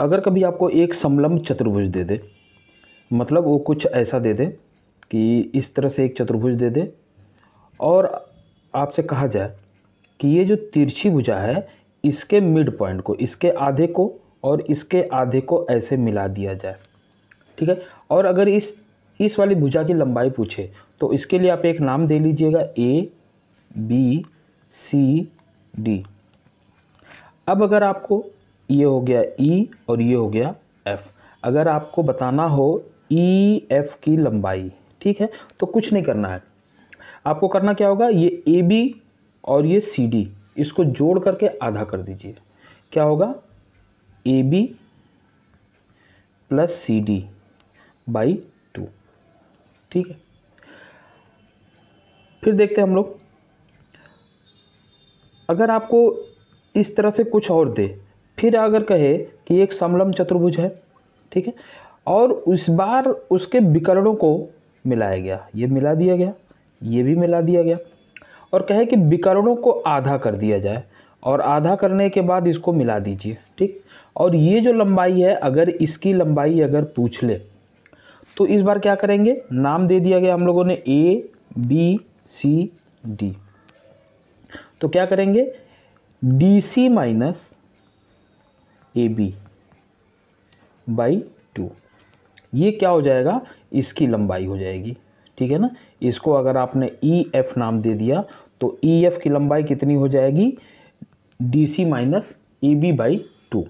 अगर कभी आपको एक समलंब चतुर्भुज दे दे मतलब वो कुछ ऐसा दे दे कि इस तरह से एक चतुर्भुज दे दे और आपसे कहा जाए कि ये जो तिरछी भुजा है इसके मिड पॉइंट को इसके आधे को और इसके आधे को ऐसे मिला दिया जाए ठीक है और अगर इस इस वाली भुजा की लंबाई पूछे तो इसके लिए आप एक नाम दे लीजिएगा ए बी सी डी अब अगर आपको ये हो गया ई e और ये हो गया एफ़ अगर आपको बताना हो ई e, एफ़ की लंबाई ठीक है तो कुछ नहीं करना है आपको करना क्या होगा ये ए बी और ये सी डी इसको जोड़ करके आधा कर दीजिए क्या होगा A B plus C D by two ठीक है फिर देखते हैं हम लोग अगर आपको इस तरह से कुछ और दे फिर अगर कहे कि एक समलम चतुर्भुज है ठीक है और उस बार उसके विकर्णों को मिलाया गया ये मिला दिया गया ये भी मिला दिया गया और कहे कि विकर्णों को आधा कर दिया जाए और आधा करने के बाद इसको मिला दीजिए ठीक और ये जो लंबाई है अगर इसकी लंबाई अगर पूछ ले तो इस बार क्या करेंगे नाम दे दिया गया हम लोगों ने ए बी सी डी तो क्या करेंगे D C minus A B by two ये क्या हो जाएगा इसकी लंबाई हो जाएगी ठीक है ना इसको अगर आपने ई e, एफ नाम दे दिया तो ई e, एफ की लंबाई कितनी हो जाएगी D C minus A B by two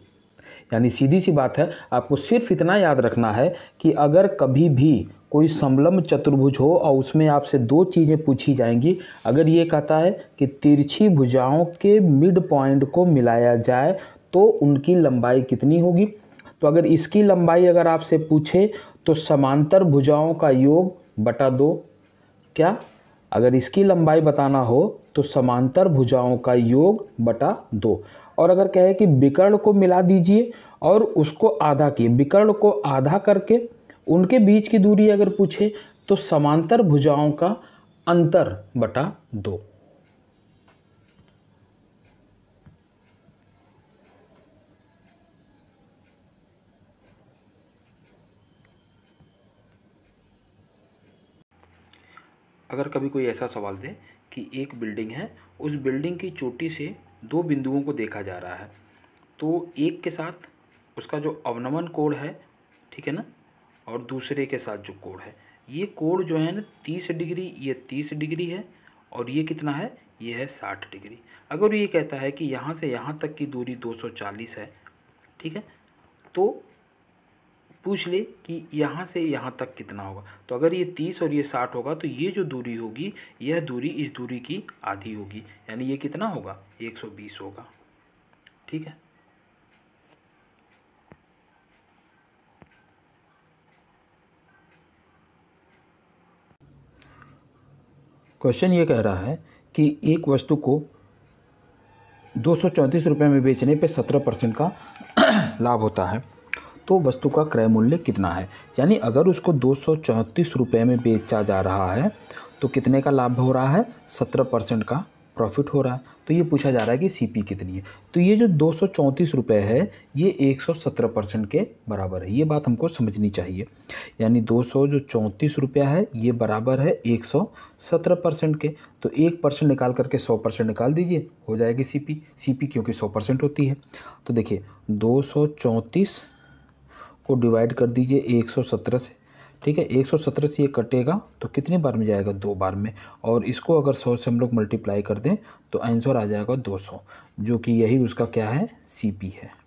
यानी सीधी सी बात है आपको सिर्फ इतना याद रखना है कि अगर कभी भी कोई समलम्ब चतुर्भुज हो और उसमें आपसे दो चीज़ें पूछी जाएंगी अगर ये कहता है कि तिरछी भुजाओं के मिड पॉइंट को मिलाया जाए तो उनकी लंबाई कितनी होगी तो अगर इसकी लंबाई अगर आपसे पूछे तो समांतर भुजाओं का योग बटा दो क्या अगर इसकी लंबाई बताना हो तो समांतर भुजाओं का योग बटा दो और अगर कहे कि विकर्ण को मिला दीजिए और उसको आधा किए विकर्ण को आधा करके उनके बीच की दूरी अगर पूछे तो समांतर भुजाओं का अंतर बटा दो अगर कभी कोई ऐसा सवाल दे कि एक बिल्डिंग है उस बिल्डिंग की चोटी से दो बिंदुओं को देखा जा रहा है तो एक के साथ उसका जो अवनमन कोण है ठीक है ना और दूसरे के साथ जो कोण है ये कोण जो है ना तीस डिग्री ये तीस डिग्री है और ये कितना है ये है साठ डिग्री अगर ये कहता है कि यहाँ से यहाँ तक की दूरी दो सौ चालीस है ठीक है तो पूछ ले कि यहाँ से यहाँ तक कितना होगा तो अगर ये तीस और ये साठ होगा तो ये जो दूरी होगी यह दूरी इस दूरी की आधी होगी यानी ये कितना होगा एक सौ बीस होगा ठीक है क्वेश्चन ये कह रहा है कि एक वस्तु को दो सौ चौंतीस रुपये में बेचने पे सत्रह परसेंट का लाभ होता है तो वस्तु का क्रय मूल्य कितना है यानी अगर उसको दो सौ में बेचा जा रहा है तो कितने का लाभ हो रहा है सत्रह परसेंट का प्रॉफिट हो रहा है तो ये पूछा जा रहा है कि सीपी कितनी है तो ये जो दो सौ है ये 117 परसेंट के बराबर है ये बात हमको समझनी चाहिए यानी दो जो चौंतीस रुपया है ये बराबर है 117 परसेंट के तो एक परसेंट निकाल करके 100 परसेंट निकाल दीजिए हो जाएगी सीपी सीपी क्योंकि 100 परसेंट होती है तो देखिए दो को डिवाइड कर दीजिए 117 से ठीक है 117 से ये कटेगा तो कितनी बार में जाएगा दो बार में और इसको अगर 100 से हम लोग मल्टीप्लाई कर दें तो आंसर आ जाएगा 200 जो कि यही उसका क्या है पी है